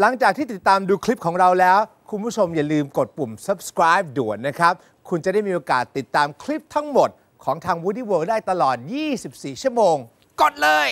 หลังจากที่ติดตามดูคลิปของเราแล้ว คุณผู้ชมอย่าลืมกดปุ่ม subscribe ด่วนนะครับ คุณจะได้มีโอกาสติดตามคลิปทั้งหมดของทาง Woody World ได้ตลอด 24 ชั่วโมง กดเลย